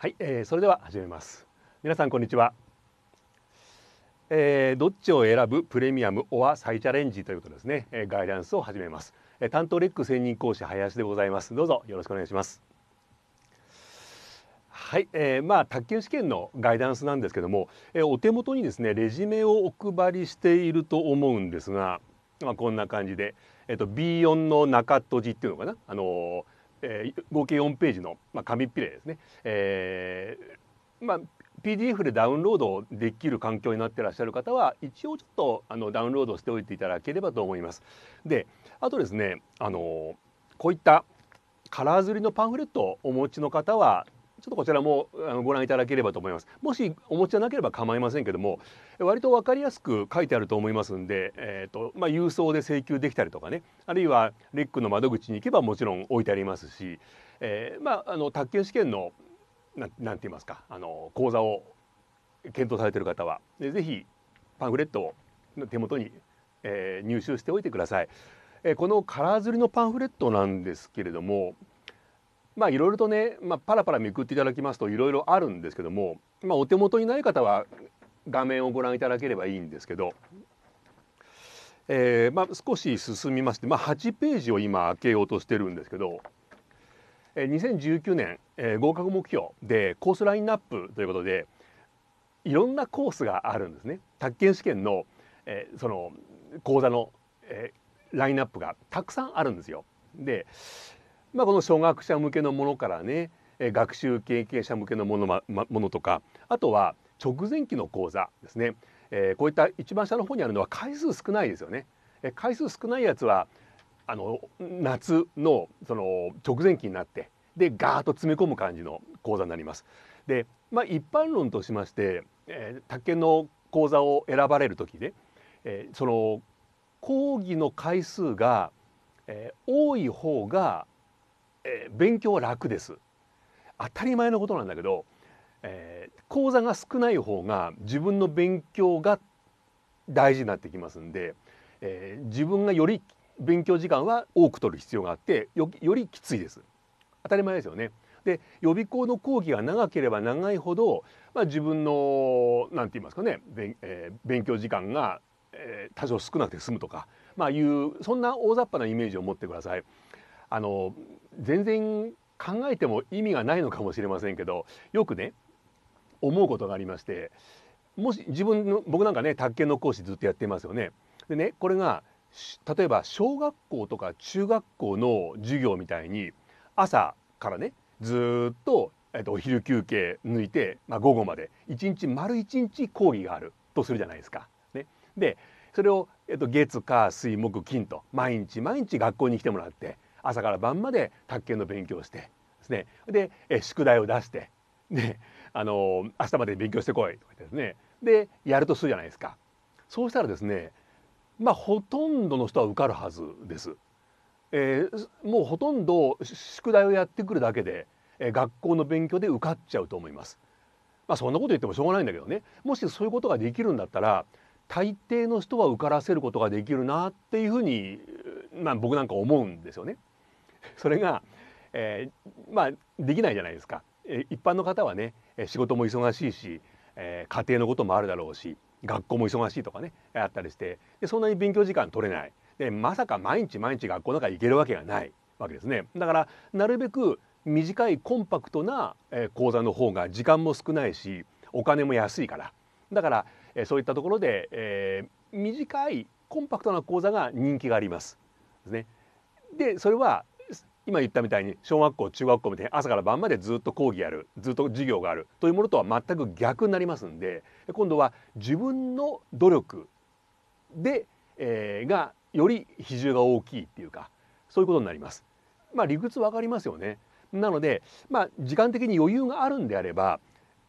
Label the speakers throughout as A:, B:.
A: はい、えー、それでは始めます皆さんこんにちは、えー、どっちを選ぶプレミアムオア再チャレンジということですね、えー、ガイダンスを始めます、えー、担当レック専任講師林でございますどうぞよろしくお願いしますはい、えー、まあ卓球試験のガイダンスなんですけども、えー、お手元にですねレジュメをお配りしていると思うんですがまあこんな感じでえっ、ー、と B4 の中閉じっていうのかなあのーえー、合計4ページの、まあ、紙ピレですね、えーまあ、PDF でダウンロードできる環境になってらっしゃる方は一応ちょっとあのダウンロードしておいていただければと思います。であとですねあのこういったカラー刷りのパンフレットをお持ちの方はちょっとこちらもあのご覧いただければと思いますもしお持ちじゃなければ構いませんけども割と分かりやすく書いてあると思いますんで、えーとまあ、郵送で請求できたりとかねあるいはレックの窓口に行けばもちろん置いてありますし、えー、まああの宅建試験の何て言いますかあの講座を検討されている方は是非パンフレットを手元に、えー、入手しておいてください。えー、この「カラー釣り」のパンフレットなんですけれどもまあいろいろとね、まあ、パラパラめくっていただきますといろいろあるんですけども、まあ、お手元にない方は画面をご覧いただければいいんですけど、えーまあ、少し進みまして、まあ、8ページを今開けようとしてるんですけど、えー、2019年、えー、合格目標でコースラインナップということでいろんなコースがあるんですね。宅建試験の、えー、その講座の、えー、ラインナップがたくさんあるんですよ。でまあ、この初学者向けのものからね学習経験者向けのもの,、ま、ものとかあとは直前期の講座ですね、えー、こういった一番下の方にあるのは回数少ないですよね。回数少ないやつはあの夏のその直前期になってでガーッと詰め込む感じの講座になります。で、まあ、一般論としまして、えー、宅建の講座を選ばれる時で、えー、その講義の回数が、えー、多い方がえー、勉強は楽です当たり前のことなんだけど、えー、講座が少ない方が自分の勉強が大事になってきますんで、えー、自分がより勉強時間は多く取る必要があってよりきついです当たり前ですよねで予備校の講義が長ければ長いほど、まあ、自分の何て言いますかね勉,、えー、勉強時間が、えー、多少少なくて済むとか、まあいうそんな大雑把なイメージを持ってください。あの全然考えても意味がないのかもしれませんけどよくね思うことがありましてもし自分の僕なんかね卓研の講師ずっとやってますよね。でねこれが例えば小学校とか中学校の授業みたいに朝からねずっと、えっと、お昼休憩抜いて、まあ、午後まで一日丸一日講義があるとするじゃないですか。ね、でそれを、えっと、月火水木金と毎日毎日学校に来てもらって朝から晩まで卓研の勉強してですねで宿題を出してねあの明日までに勉強してこいとかですねでやるとするじゃないですかそうしたらですねまあほとんどの人は受かるはずです。えー、もうほとんど宿題をやってくるだけで、えー、学校の勉強で受かっちゃうと思います。まあそんなこと言ってもしょうがないんだけどねもしそういうことができるんだったら大抵の人は受からせることができるなっていうふうに、まあ、僕なんか思うんですよね。それが、えー、まあできないじゃないですか。一般の方はね仕事も忙しいし、えー、家庭のこともあるだろうし学校も忙しいとかねあったりしてでそんなに勉強時間取れないでまさか毎日毎日学校なんか行けるわけがないわけですねだからなるべく短いコンパクトな、講座の方が時間も少ないしお金も安いからだから、そういったところで、えー、短いコンパクトな講座が人気があります。ですね、でそれは今言ったみたいに小学校中学校みたいに朝から晩までずっと講義やるずっと授業があるというものとは全く逆になりますんで今度は自分の努力で、えー、がより比重が大きいっていうかそういうことになります。まあ、理屈わかりますよねなので、まあ、時間的に余裕があるんであれば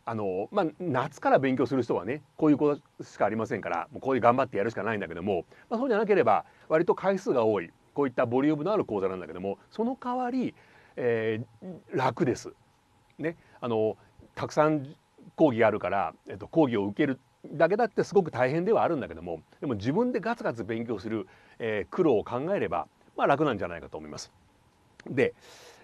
A: あの、まあ、夏から勉強する人はねこういうことしかありませんからもうこういう頑張ってやるしかないんだけども、まあ、そうじゃなければ割と回数が多いこういったボリュームのある講座なんだけどもその代わり、えー、楽です。ね、あのたくさん講義があるから、えっと、講義を受けるだけだってすごく大変ではあるんだけどもでも自分でガツガツ勉強する、えー、苦労を考えれば、まあ、楽なんじゃないかと思います。で、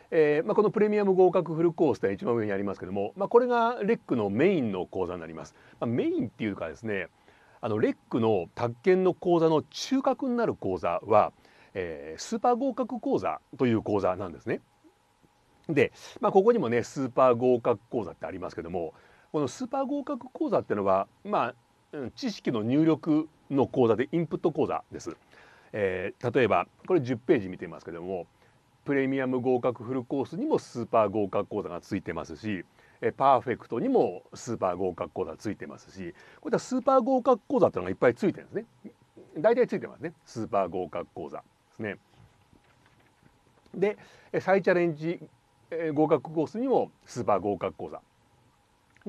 A: えーまあ、このプレミアム合格フルコースで一番上にありますけども、まあ、これがレックのメインの講座になります。まあ、メインっていうかですねあのレックの宅建の講座の中核になる講座はえー、スーパー合格講座という講座なんですね。で、まあ、ここにもねスーパー合格講座ってありますけどもこのスーパー合格講座っていうのは、まあ、知識の入力の講座でインプット講座です。えー、例えばこれ10ページ見てますけどもプレミアム合格フルコースにもスーパー合格講座がついてますしえパーフェクトにもスーパー合格講座ついてますしこういったスーパー合格講座っていうのがいっぱいついてるんですね大体ついてますねスーパー合格講座ですね。で再チャレンジ合格コースにもスーパー合格講座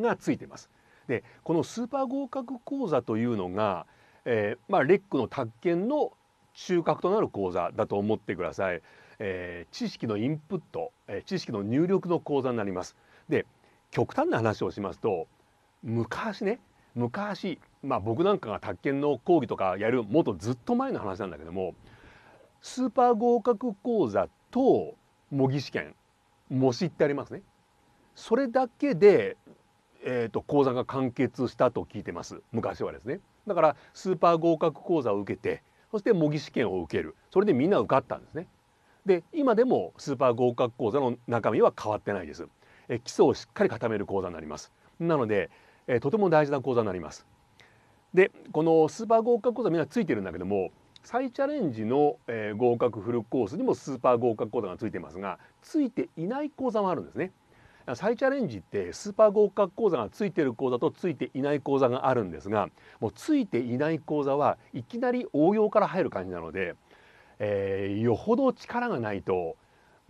A: がついてます。でこのスーパー合格講座というのが、えー、まあ、レックの宅建の中核となる講座だと思ってください。えー、知識のインプット、えー、知識の入力の講座になります。で極端な話をしますと昔ね昔、まあ、僕なんかが宅建の講義とかやるもっとずっと前の話なんだけどもスーパー合格講座と模擬試験模試ってありますねそれだけで、えーと、と講座が完結したと聞いてます昔はですねだからスーパー合格講座を受けてそして模擬試験を受けるそれでみんな受かったんですねで今でもスーパー合格講座の中身は変わってないですえ基礎をしっかり固める講座になりますなのでえとても大事な講座になりますでこのスーパー合格講座みんなついてるんだけども再チャレンジの、えー、合格フルコースにもスーパー合格講座がついてますがついていない講座もあるんですね。再チャレンジってスーパー合格講座がついてる講座とついていない講座があるんですがもうついていない講座はいきなり応用から入る感じなので、えー、よほど力がないと、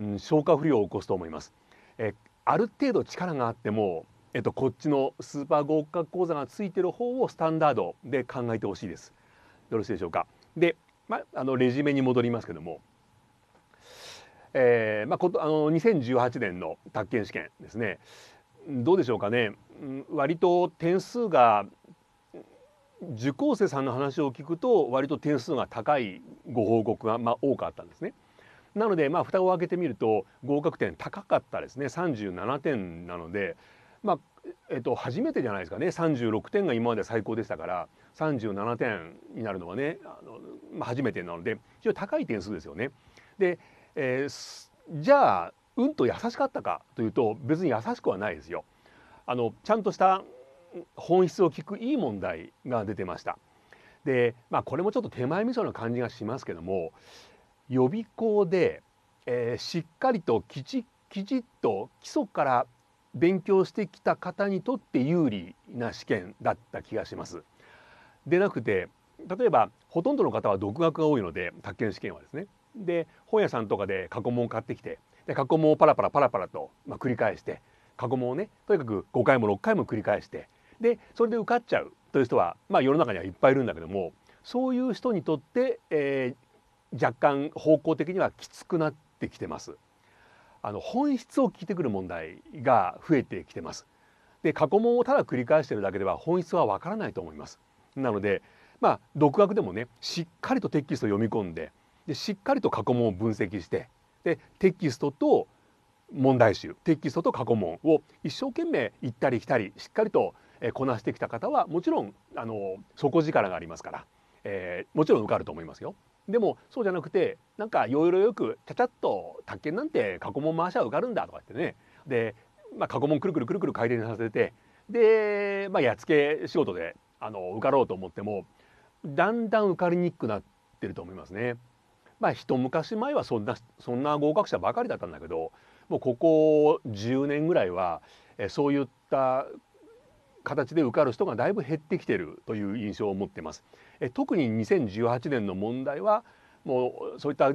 A: うん、消化不良を起こすと思います。えー、ある程度力があってもえっと、こっちのスーパー合格講座がついてる方をスタンダードで考えてほしいです。よろしいでしょうか。で、まあ、あのレジュメに戻りますけども、えーまあ、ことあの2018年の宅建試験ですねどうでしょうかね割と点数が受講生さんの話を聞くと割と点数が高いご報告が、まあ、多かったんですね。なのでまあ蓋を開けてみると合格点高かったですね37点なのでまあえっと、初めてじゃないですかね36点が今まで最高でしたから37点になるのはねあの、まあ、初めてなので非常に高い点数ですよね。で、えー、じゃあうんと優しかったかというと別に優しくはないですよ。あのちゃんとした本質を聞くいい問題が出てました。で、まあ、これもちょっと手前味噌の感じがしますけども予備校で、えー、しっかりときちきちっと基礎から勉強してきた方にとって有利な試験だった気がします。でなくて例えばほとんどの方は独学が多いので宅建試験はですね。で本屋さんとかで過去問を買ってきてで過去問をパラパラパラパラと、まあ、繰り返して過去問をねとにかく5回も6回も繰り返してでそれで受かっちゃうという人は、まあ、世の中にはいっぱいいるんだけどもそういう人にとって、えー、若干方向的にはきつくなってきてます。あの本質を聞いてくる問題が増えてきてます。で過去問をただ繰り返してるだけでは本質はわからないと思います。なのでまあ独学でもねしっかりとテキストを読み込んででしっかりと過去問を分析してでテキストと問題集テキストと過去問を一生懸命行ったり来たりしっかりとこなしてきた方はもちろんあの底力がありますから、えー、もちろん受かると思いますよ。でもそうじゃなくてなんかろいろよくちゃちゃっと宅建なんて過去問回しは受かるんだとか言ってねで、まあ、過去問くるくるくるくる回転させてで、まあ、やっつけ仕事であの受かろうと思ってもだんだん受かりにくくなってると思いますね。まあ一昔前はそんなそんな合格者ばかりだったんだけどもうここ10年ぐらいはそういった形で受かる人がだいぶ減ってきてるという印象を持ってます。え特に2018年の問題はもうそういった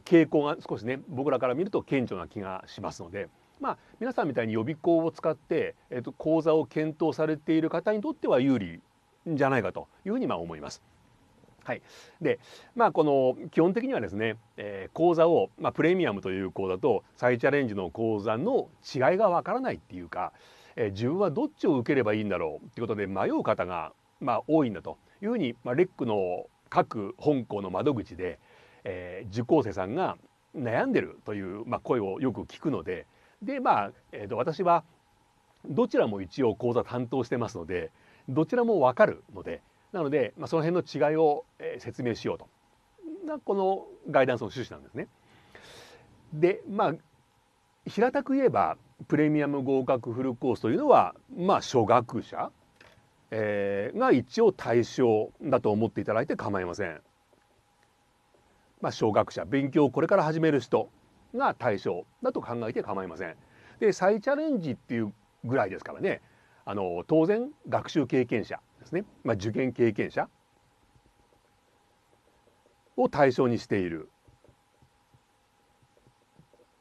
A: 傾向が少しね僕らから見ると顕著な気がしますので。まあ、皆さんみたいに予備校を使って、えっと、講座を検討されている方にとっては有利じゃないかというふうにまあ思います。はい、でまあこの基本的にはですね、えー、講座を、まあ、プレミアムという講座と再チャレンジの講座の違いがわからないっていうか、え自分はどっちを受ければいいんだろうってことで迷う方が、まあ、多いんだというふうに、まあ、レックの各本校の窓口で、えー、受講生さんが悩んでるという、まあ、声をよく聞くのでで、まあえーと、と私はどちらも一応講座担当してますのでどちらも分かるのでなので、まあ、その辺の違いを、えー、説明しようとなこのガイダンスの趣旨なんですね。でまあ平たく言えばプレミアム合格フルコースというのはまあ初学者、えー、が一応対象だと思っていただいて構いません。まあ、小学者勉強をこれから始める人が対象だと考えて構いません。で再チャレンジっていうぐらいですからねあの当然学習経験者ですね、まあ、受験経験者を対象にしている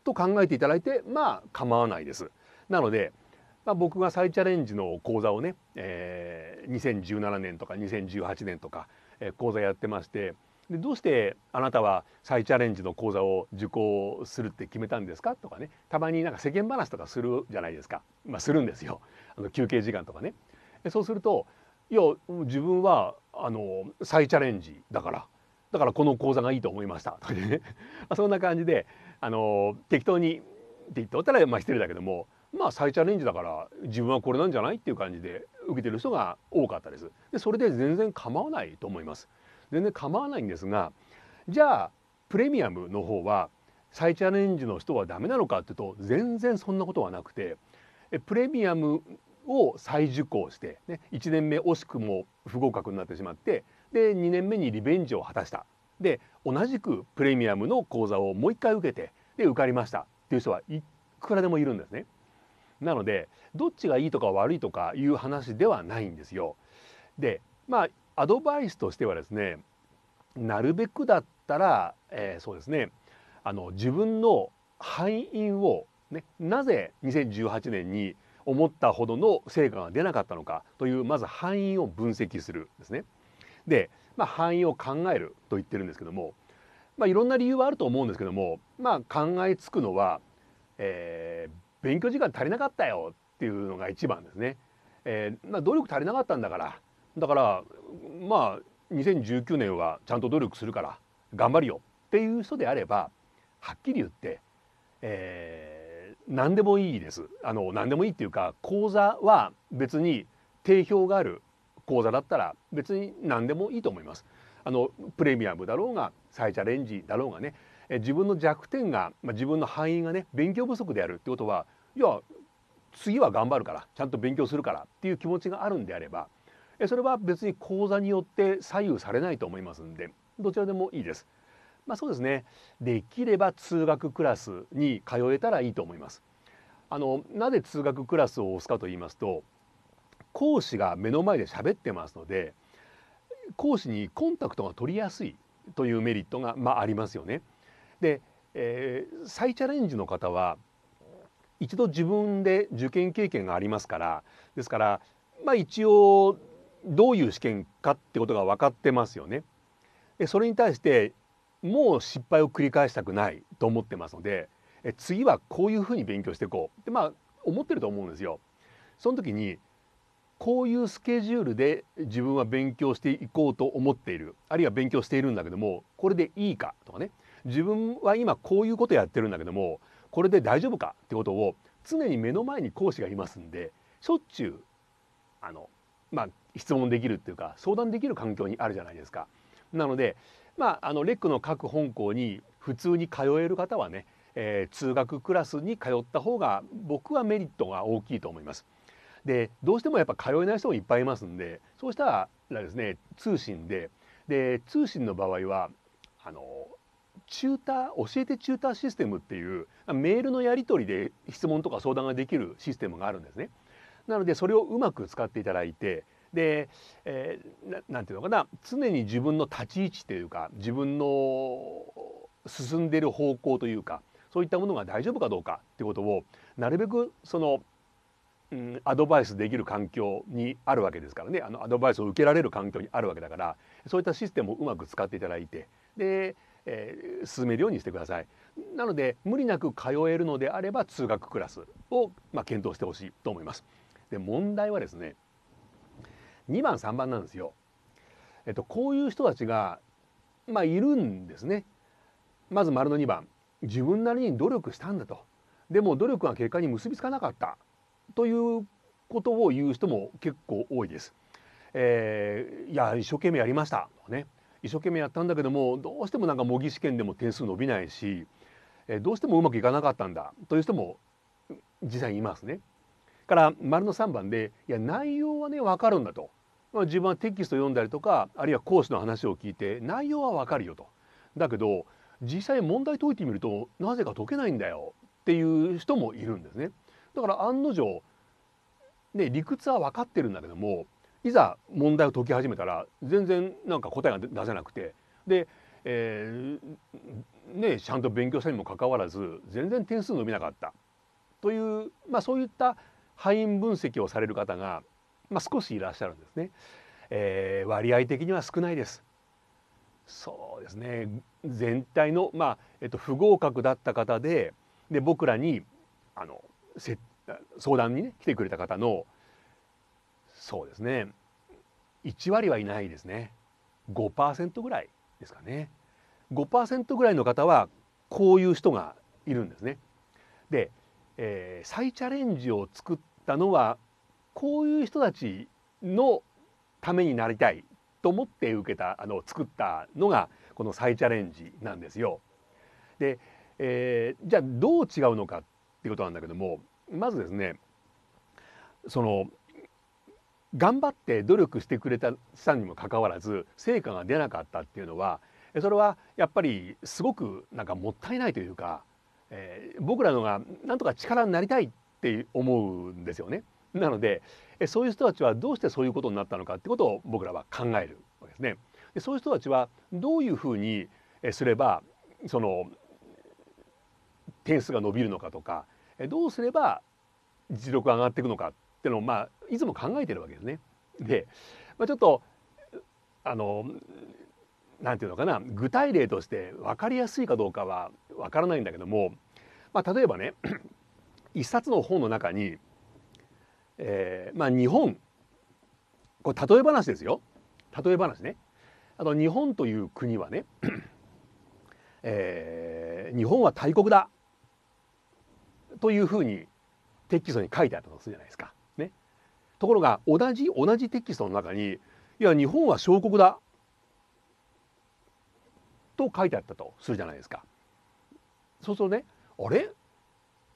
A: と考えていただいてまあ構わないです。なので、まあ、僕が再チャレンジの講座をね、えー、2017年とか2018年とか、えー、講座やってましてでどうしてあなたは再チャレンジの講座を受講するって決めたんですかとかねたまになんか世間話とかするじゃないですか、まあ、するんですよあの休憩時間とかね。そうするといや自分はあの再チャレンジだからだからこの講座がいいと思いましたとかね そんな感じであの適当にって言ったらまあ失礼だけどもまあ再チャレンジだから自分はこれなんじゃないっていう感じで受けてる人が多かったです。でそれで全然構わないと思います。全然構わないんですがじゃあプレミアムの方は再チャレンジの人はダメなのかっていうと全然そんなことはなくてプレミアムを再受講して、ね、1年目惜しくも不合格になってしまってで2年目にリベンジを果たしたで同じくプレミアムの講座をもう一回受けてで受かりましたっていう人はいくらでもいるんですね。なのでどっちがいいとか悪いとかいう話ではないんですよ。でまあアドバイスとしてはですねなるべくだったら、えー、そうですねあの自分の敗因を、ね、なぜ2018年に思ったほどの成果が出なかったのかというまず敗因を分析するんですね。でまあ、範囲を考えると言ってるんですけども、まあ、いろんな理由はあると思うんですけども、まあ、考えつくのは、えー、勉強時間足りなかったよっていうのが一番ですね。えーまあ、努力足りなかったんだからだからまあ2019年はちゃんと努力するから頑張るよっていう人であればはっきり言って、えー、何でもいいですあの何でもいいっていうか講座は別に定評がある講座だったら別に何でもいいと思います。あのプレミアムだろうが再チャレンジだろうがね自分の弱点が、まあ、自分の範囲がね勉強不足であるってことはいや次は頑張るからちゃんと勉強するからっていう気持ちがあるんであればそれは別に講座によって左右されないと思いますんでどちらでもいいです。まあ、そうですねできれば通学クラスに通えたらいいと思います。あのなぜ通学クラスを推すかと言いますと講師が目の前で喋ってますので講師にコンタクトが取りやすいというメリットが、まあ、ありますよね。で、えー、再チャレンジの方は一度自分で受験経験がありますからですから、まあ、一応どういう試験かってことが分かってますよね。でそれに対してもう失敗を繰り返したくないと思ってますので次はこういうふうに勉強していこうってまあ思ってると思うんですよ。その時にこういうスケジュールで自分は勉強していこうと思っているあるいは勉強しているんだけどもこれでいいかとかね自分は今こういうことやってるんだけどもこれで大丈夫かってことを常に目の前に講師がいますんでしょっちゅうあの、まあ、質問できるっていうか相談できる環境にあるじゃないですか。なので、まあ、あのレックの各本校に普通に通える方はね、えー、通学クラスに通った方が僕はメリットが大きいと思います。でどうしてもやっぱ通えない人もいっぱいいますんでそうしたらですね通信でで通信の場合はあのチューター教えてチューターシステムっていうメールのやり取りで質問とか相談ができるシステムがあるんですね。なのでそれをうまく使っていただいてで、えー、なんていうのかな常に自分の立ち位置というか自分の進んでる方向というかそういったものが大丈夫かどうかってことをなるべくそのうん、アドバイスできる環境にあるわけですからねあのアドバイスを受けられる環境にあるわけだからそういったシステムをうまく使っていただいてで、えー、進めるようにしてください。なので無理なく通えるのであれば通学クラスを、まあ、検討してほしいと思います。で問題はですね2番3番なんですよ。えっと、こういう人たちが、まあ、いるんですね。まず丸の2番自分なりに努力したんだとでも努力が結果に結びつかなかったということを言う人も結構多いです。えー、いや一生懸命やりましたとね一生懸命やったんだけどもどうしてもなんか模擬試験でも点数伸びないし、えー、どうしてもうまくいかなかったんだという人も実際にいますね。から丸の3番でいや内容はね分かるんだと、まあ、自分はテキスト読んだりとかあるいは講師の話を聞いて内容は分かるよとだけど実際問題解いてみるとなぜか解けないんだよっていう人もいるんですね。だから案の定、ね、理屈は分かってるんだけどもいざ問題を解き始めたら全然なんか答えが出せなくてで、えー、ね、ちゃんと勉強したにもかかわらず全然点数伸びなかったという、まあ、そういった敗因分析をされる方が、まあ、少しいらっしゃるんですね。えー、割合的には少ないです。そうですね全体の、まあえっと、不合格だった方でで僕らにあの相談に、ね、来てくれた方のそうですね1割はいないですね5%ぐらいですかね5%ぐらいの方はこういう人がいるんですね。で、えー、再チャレンジを作ったのはこういう人たちのためになりたいと思って受けたあの作ったのがこの再チャレンジなんですよ。で、えー、じゃあどう違うのかっってことなんだけどもまずですねその頑張って努力してくれたさんにもかかわらず成果が出なかったっていうのはそれはやっぱりすごくなんかもったいないというか、えー、僕らのがなんとか力になりたいって思うんですよね。なのでそういう人たちはどうしてそういうことになったのかってことを僕らは考えるわけですね。でそういう人たちはどういうふうにすればその点数が伸びるのかとかどうすれば実力が上がっていくのかっていうのを、まあ、いつも考えてるわけですね。で、まあ、ちょっとあのなんていうのかな具体例として分かりやすいかどうかは分からないんだけども、まあ、例えばね 一冊の本の中に、えーまあ、日本これ例え話ですよ例え話ねあと日本という国はね、えー、日本は大国だというふうにテキストに書いてあったとするじゃないですか。ね、ところが同じ同じテキストの中にいや日本は小国だと書いてあったとするじゃないですか。そうするとねあれ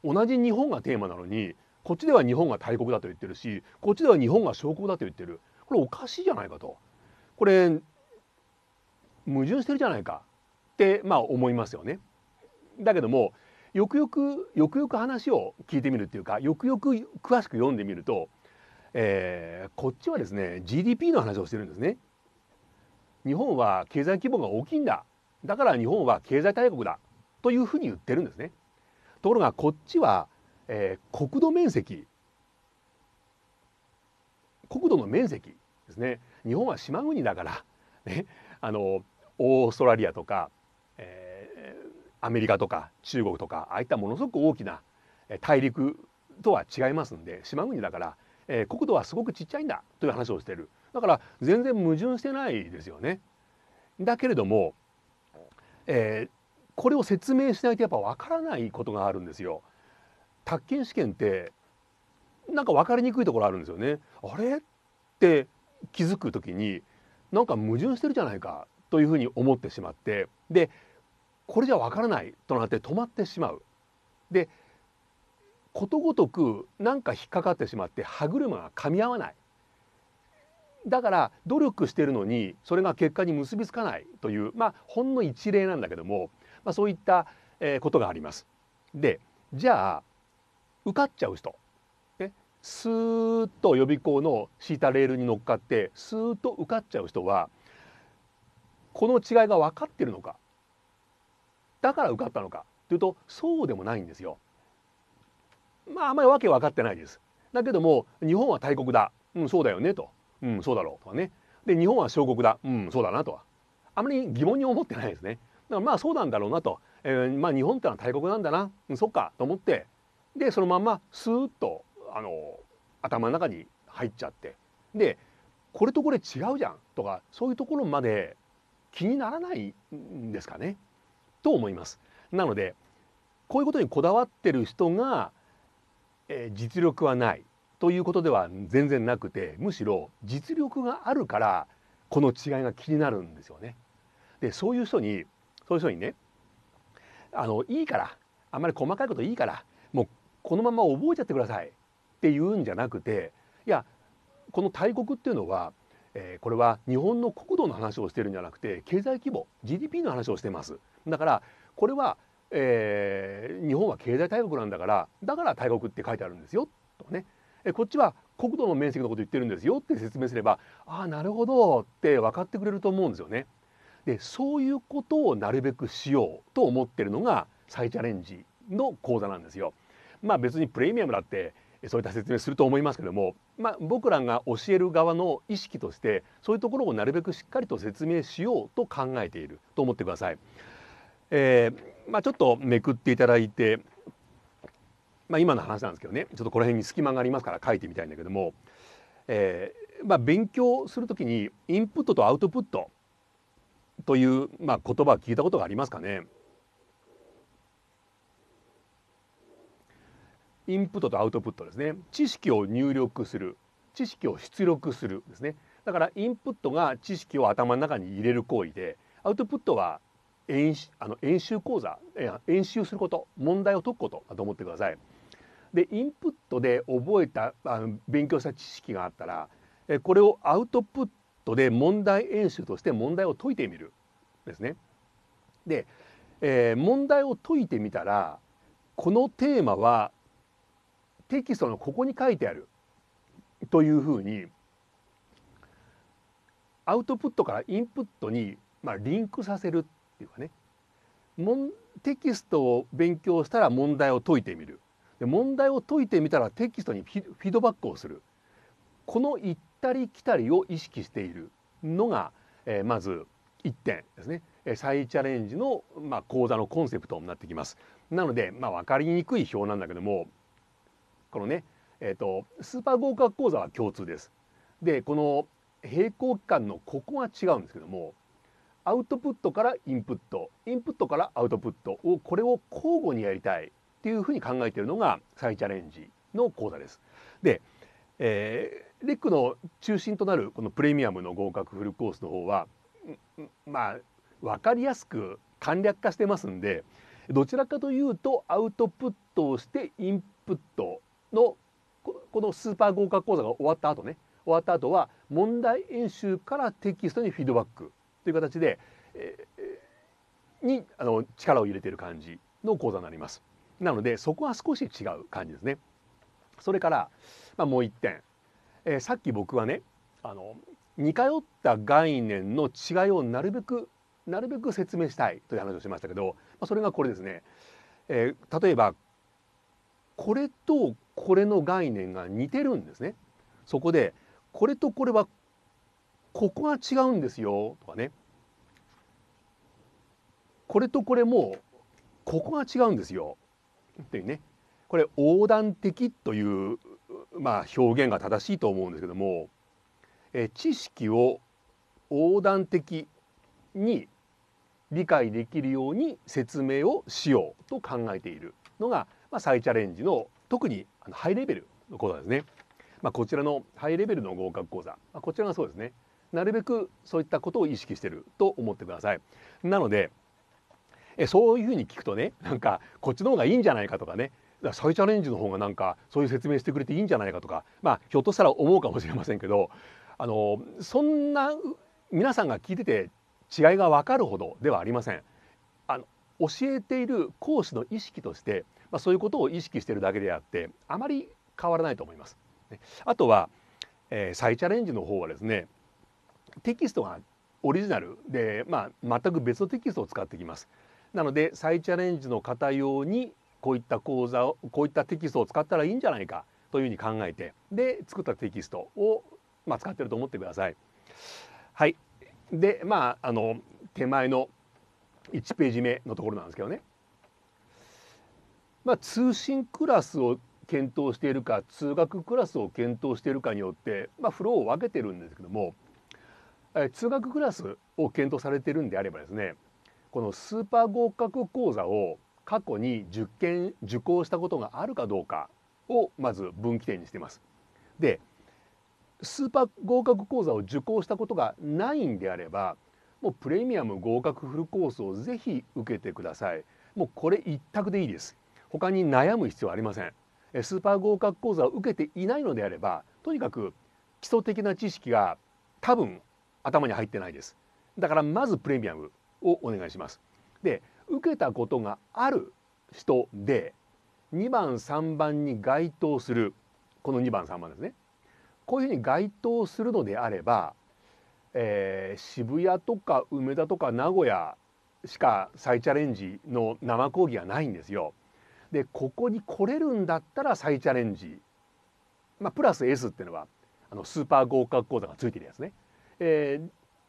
A: 同じ日本がテーマなのにこっちでは日本が大国だと言ってるしこっちでは日本が小国だと言ってるこれおかしいじゃないかとこれ矛盾してるじゃないかってまあ思いますよね。だけどもよくよくよくよく話を聞いてみるっていうかよくよく詳しく読んでみると、えー、こっちはですね GDP の話をしてるんですね。日本は経済規模が大きいんだだから日本は経済大国だというふうに言ってるんですね。ところがこっちは、えー、国土面積国土の面積ですね日本は島国だから、ね、あのオーストラリアとか、えーアメリカとか中国とかああいったものすごく大きな大陸とは違いますんで島国だから、えー、国土はすごくちっちゃいんだという話をしてるだから全然矛盾してないですよね。だけれども、えー、これを説明しないとやっぱわからないことがあるんですよ。宅建試験ってなんか分かりにくいところあるんですよね。あれって気づく時になんか矛盾してるじゃないかというふうに思ってしまってでこれじゃわからないとなって止まってしまう。でことごとく何か引っかかってしまって歯車が噛み合わない。だから努力してるのにそれが結果に結びつかないというまあほんの一例なんだけども、まあ、そういったことがあります。でじゃあ受かっちゃう人、スーッと予備校の敷いたレールに乗っかってスーッと受かっちゃう人はこの違いが分かってるのかだから受かったのかというとそうでもないんですよ。まああまりわけ分かってないです。だけども日本は大国だ、うん、そうだよねと、うん、そうだろうとかねで日本は小国だ、うん、そうだなとはあまり疑問に思ってないですね。だからまあそうなんだろうなと、えー、まあ日本ってのは大国なんだな、うん、そっかと思ってでそのまんまスーッとあの頭の中に入っちゃってでこれとこれ違うじゃんとかそういうところまで気にならないんですかね。と思います。なのでこういうことにこだわってる人が、えー、実力はないということでは全然なくてむしろ実力があるからこの違いが気になるんですよね。でそういう人にそういう人にねあのいいからあんまり細かいこといいからもうこのまま覚えちゃってくださいって言うんじゃなくていやこの大国っていうのはえー、これは日本の国土の話をしてるんじゃなくて経済規模 GDP の話をしてますだからこれは、えー、日本は経済大国なんだからだから大国って書いてあるんですよとね、えー、こっちは国土の面積のこと言ってるんですよって説明すればああなるほどって分かってくれると思うんですよね。でそういうことをなるべくしようと思ってるのが再チャレンジの講座なんですよ。まあ別にプレミアムだってそういった説明すると思いますけども、まあ、僕らが教える側の意識としてそういうところをなるべくしっかりと説明しようと考えていると思ってください。えーまあ、ちょっとめくっていただいて、まあ、今の話なんですけどねちょっとこの辺に隙間がありますから書いてみたいんだけども、えーまあ、勉強する時にインプットとアウトプットという、まあ、言葉を聞いたことがありますかね。インプットとアウトプットですね知識を入力する知識を出力するですねだからインプットが知識を頭の中に入れる行為でアウトプットは演習あの演習講座演習すること問題を解くことだと思ってください。でインプットで覚えたあの勉強した知識があったらえこれをアウトプットで問題演習として問題を解いてみるですね。で、えー、問題を解いてみたらこのテーマはテキストのここに書いてあるというふうにアウトプットからインプットに、まあ、リンクさせるっていうかねもんテキストを勉強したら問題を解いてみるで問題を解いてみたらテキストにフィードバックをするこの行ったり来たりを意識しているのが、えー、まず1点ですね再チャレンジの、まあ、講座のコンセプトになってきます。なので、まあ、分かりにくい表なんだけどもこのね、えーと、スーパー合格講座は共通です。でこの平行期間のここが違うんですけどもアウトプットからインプットインプットからアウトプットをこれを交互にやりたいっていうふうに考えているのが再チャレンジの講座です。で、えー、レックの中心となるこのプレミアムの合格フルコースの方はまあ分かりやすく簡略化してますんでどちらかというとアウトプットをしてインプットのこのスーパー合格講座が終わった後ね終わった後は問題演習からテキストにフィードバックという形で、えー、にあの力を入れている感じの講座になります。なのでそこは少し違う感じですね。それから、まあ、もう一点、えー、さっき僕はねあの似通った概念の違いをなるべくなるべく説明したいという話をしましたけど、まあ、それがこれですね。えー、例えばこれとこれの概念が似てるんですね。そこでこれとこれはここが違うんですよとかねこれとこれもここが違うんですよっていうねこれ横断的という、まあ、表現が正しいと思うんですけどもえ知識を横断的に理解できるように説明をしようと考えているのがまあ、再チャレンジの特にあのハイレベルの講座ですね、まあ、こちらのハイレベルの合格講座、まあ、こちらがそうですねなるべくそういったことを意識してると思ってください。なのでえそういうふうに聞くとねなんかこっちの方がいいんじゃないかとかね再チャレンジの方がなんかそういう説明してくれていいんじゃないかとか、まあ、ひょっとしたら思うかもしれませんけどあのそんな皆さんが聞いてて違いが分かるほどではありません。あの教えている講師の意識としてまあ、そういうことを意識しているだけであってあまり変わらないと思います。あとは、えー、再チャレンジの方はですねテキストがオリジナルで、まあ、全く別のテキストを使ってきます。なので再チャレンジの方用にこういった講座をこういったテキストを使ったらいいんじゃないかというふうに考えてで作ったテキストを、まあ、使ってると思ってください。はい、でまああの手前の1ページ目のところなんですけどねまあ、通信クラスを検討しているか通学クラスを検討しているかによって、まあ、フローを分けてるんですけども、え通学クラスを検討されてるんであればですねこのスーパー合格講座を過去に受験受講したことがあるかどうかをまず分岐点にしています。でスーパー合格講座を受講したことがないんであればもうプレミアム合格フルコースをぜひ受けてください。もうこれ一択でいいです。他に悩む必要はありませんスーパー合格講座を受けていないのであればとにかく基礎的な知識が多分頭に入ってないですだからまずプレミアムをお願いしますで受けたことがある人で2番3番に該当するこの2番3番ですねこういうふうに該当するのであれば、えー、渋谷とか梅田とか名古屋しか再チャレンジの生講義がないんですよ。でここに来れるんだったら再チャレンジ、まあ、プラス S っていうのはあのスーパー合格講座がついてるやつね、え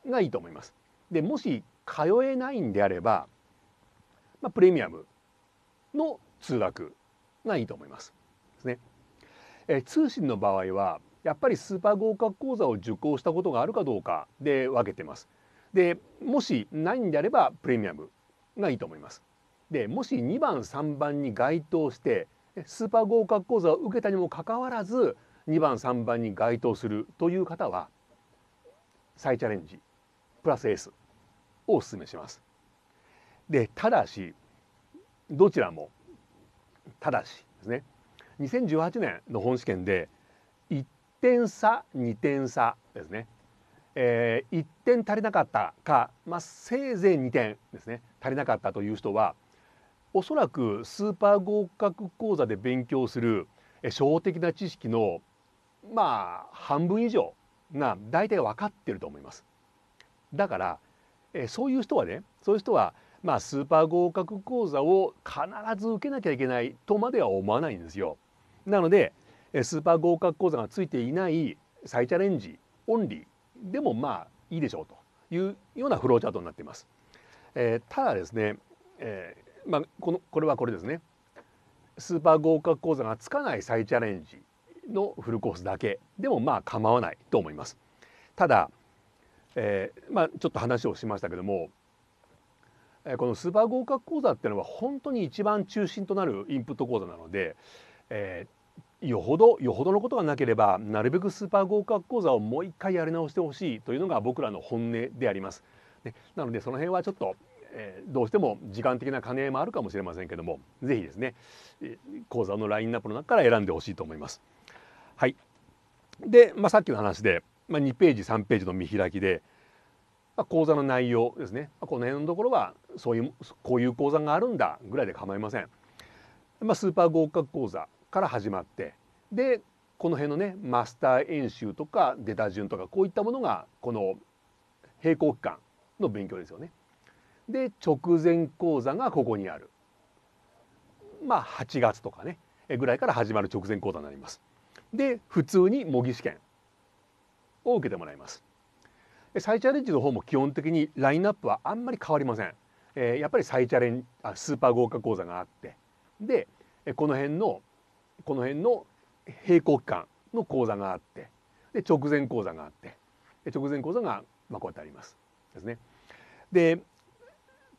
A: ー、がいいと思います。でもし通えないんであれば、まあ、プレミアムの通学がいいと思います。ですね。えー、通信の場合はやっぱりスーパー合格講座を受講したことがあるかどうかで分けてます。でもしないんであればプレミアムがいいと思います。でもし2番3番に該当してスーパー合格講座を受けたにもかかわらず2番3番に該当するという方は再チャレンジプラス S をお勧めします。でただしどちらもただしですね2018年の本試験で1点差2点差ですね、えー、1点足りなかったか、まあ、せいぜい2点ですね足りなかったという人はおそらくスーパー合格講座で勉強する初的な知識のまあ半分以上が大体分かってると思います。だからえそういう人はねそういう人はまあスーパー合格講座を必ず受けなきゃいけないとまでは思わないんですよ。なのでスーパー合格講座がついていない再チャレンジオンリーでもまあいいでしょうというようなフローチャートになっています。えー、ただですね、えーまあ、このこれはこれですねスーパー合格講座がつかない再チャレンジのフルコースだけでもまあ構わないと思います。ただ、えー、まあ、ちょっと話をしましたけども、えー、このスーパー合格講座っていうのは本当に一番中心となるインプット講座なので、えー、よほどよほどのことがなければなるべくスーパー合格講座をもう一回やり直してほしいというのが僕らの本音であります。ね、なのでその辺はちょっとえー、どうしても時間的な兼ね合いもあるかもしれませんけども是非ですね講座のラインナップの中から選んでほしいと思います。はい、で、まあ、さっきの話で、まあ、2ページ3ページの見開きで、まあ、講座の内容ですね、まあ、この辺のところはそういうこういう講座があるんだぐらいで構いません。まあ、スーパー合格講座から始まってでこの辺のねマスター演習とか出た順とかこういったものがこの並行期間の勉強ですよね。で直前講座がここにあるまあ8月とかねぐらいから始まる直前講座になります。で普通に模擬試験を受けてもらいます。再チャレンジの方も基本的にラインナップはあんまり変わりません。えー、やっぱり再チャレンあスーパー豪華講座があってでこの辺のこの辺の並行期間の講座があってで直前講座があって直前講座がまあこうやってあります。ですね。で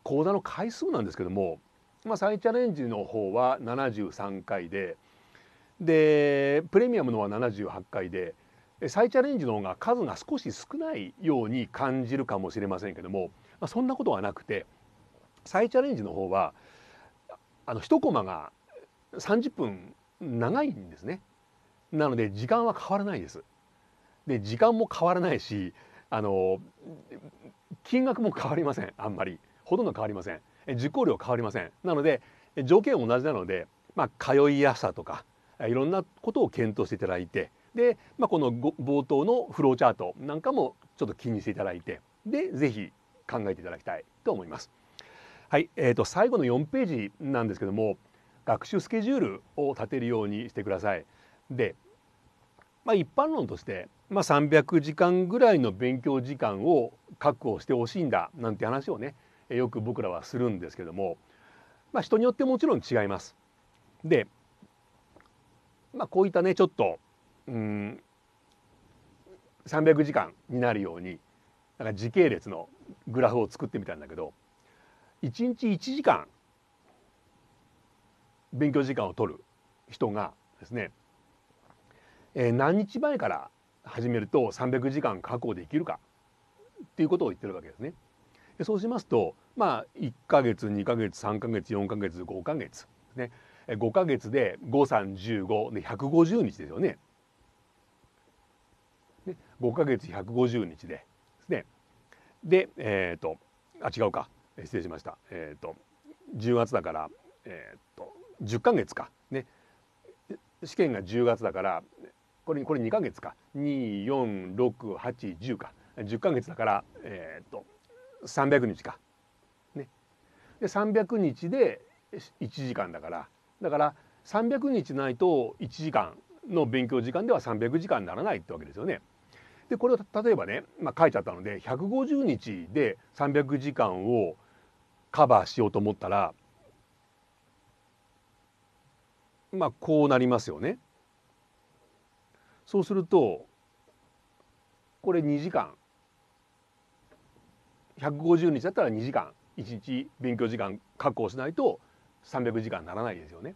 A: 講座の回数なんですけども、まあ、再チャレンジの方は73回ででプレミアムのは78回で再チャレンジの方が数が少し少ないように感じるかもしれませんけども、まあ、そんなことはなくて再チャレンジの方はあの1コマが30分長いんですね。なので時間は変わらないです。で時間も変わらないしあの金額も変わりませんあんまり。ほとんど変わりません受講料変わりませんなので条件は同じなので、まあ、通いやすさとかいろんなことを検討していただいてで、まあ、この冒頭のフローチャートなんかもちょっと気にしていただいてで是非考えていただきたいと思います。はいえー、と最後の4ページなんですけども学習スケジュールを立てるようにしてください。で、まあ、一般論として、まあ、300時間ぐらいの勉強時間を確保してほしいんだなんて話をねよく僕らはするんですけども、まあ、人によってもちろん違います。で、まあ、こういったねちょっとうん300時間になるようになんか時系列のグラフを作ってみたんだけど1日1時間勉強時間を取る人がですね、えー、何日前から始めると300時間確保できるかっていうことを言ってるわけですね。でそうしますとまあ1ヶ月2ヶ月3ヶ月4ヶ月5ヶ月ね5ヶ月で5315で150日ですよね。ね5ヶ月150日でですね。でえっ、ー、とあ違うか失礼しました。えっ、ー、と10月だからえっ、ー、と10ヶ月かね試験が10月だからこれこれ2ヶ月か246810か10ヶ月だからえっ、と300日か。ね、で300日で1時間だからだから300日ないと1時間の勉強時間では300時間にならないってわけですよね。でこれを例えばね、まあ、書いちゃったので150日で300時間をカバーしようと思ったらまあこうなりますよね。そうするとこれ2時間150日だったら2時間1日勉強時間確保しないと300時間ならないですよね。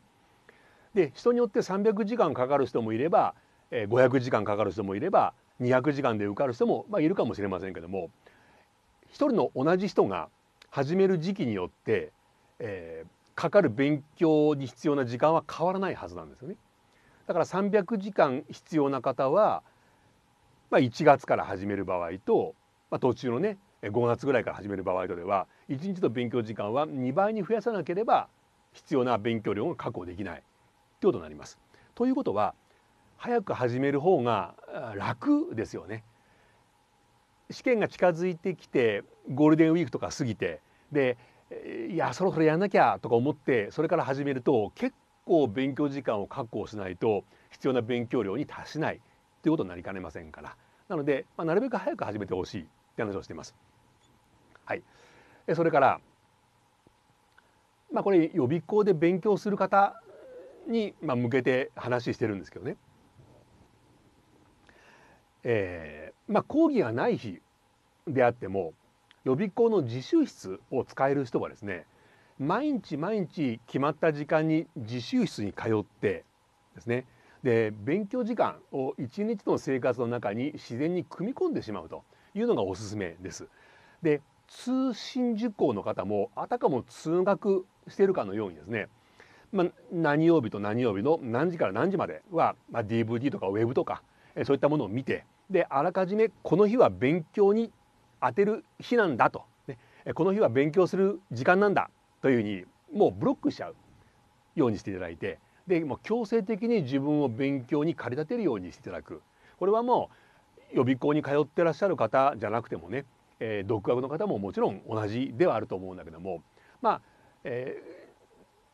A: で人によって300時間かかる人もいれば500時間かかる人もいれば200時間で受かる人も、まあ、いるかもしれませんけども一人の同じ人が始める時期によって、えー、かかる勉強に必要な時間は変わらないはずなんですよね。だから300時間必要な方は、まあ、1月から始める場合と、まあ、途中のね5月ぐらいから始める場合とでは1日の勉強時間は2倍に増やさなければ必要な勉強量が確保できないということになります。ということは早く始める方が楽ですよね。試験が近づいてきてゴールデンウィークとか過ぎてでいやそろそろやんなきゃとか思ってそれから始めると結構勉強時間を確保しないと必要な勉強量に達しないということになりかねませんからなので、まあ、なるべく早く始めてほしいって話をしています。はい、それから、まあ、これ予備校で勉強する方に、まあ、向けて話してるんですけどね、えーまあ、講義がない日であっても予備校の自習室を使える人はですね毎日毎日決まった時間に自習室に通ってですねで勉強時間を一日の生活の中に自然に組み込んでしまうというのがおすすめです。で通信受講の方もあたかも通学してるかのようにですね、まあ、何曜日と何曜日の何時から何時までは、まあ、DVD とかウェブとかそういったものを見てであらかじめこの日は勉強に当てる日なんだと、ね、この日は勉強する時間なんだというふうにもうブロックしちゃうようにしていただいてでもう強制的に自分を勉強に駆り立てるようにしていただくこれはもう予備校に通ってらっしゃる方じゃなくてもねえー、独学の方ももちろん同じではあると思うんだけどもまあ、え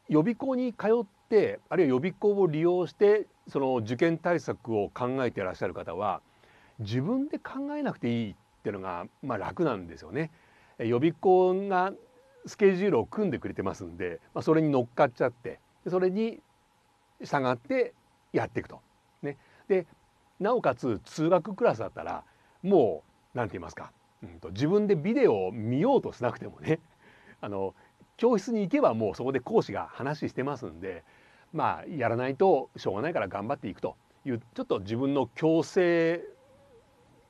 A: ー、予備校に通ってあるいは予備校を利用してその受験対策を考えていらっしゃる方は自分で考えなくていいっていうのが、まあ、楽なんですよね。予備校がスケジュールを組んでくれてますんで、まあ、それに乗っかっちゃってそれに従ってやっていくと。ね、でなおかつ通学クラスだったらもう何て言いますかうんと、と自分でビデオを見ようとしなくてもね あの教室に行けばもうそこで講師が話してますんでまあやらないとしょうがないから頑張っていくというちょっと自分の強制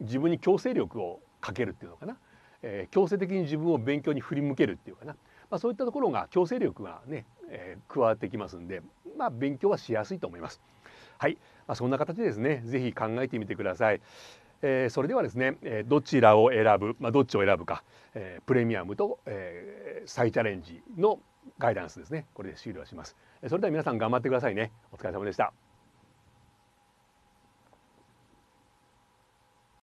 A: 自分に強制力をかけるっていうのかな、えー、強制的に自分を勉強に振り向けるっていうかな、まあ、そういったところが強制力がね、えー、加わってきますんで、まあ、勉強はしやすいと思います。はい、まあ、そんな形でですね是非考えてみてください。えー、それではですね、えー、どちらを選ぶ、まあ、どっちを選ぶか、えー、プレミアムと、えー、再チャレンジのガイダンスですねこれで終了しますそれでは皆さん頑張ってくださいねお疲れ様でした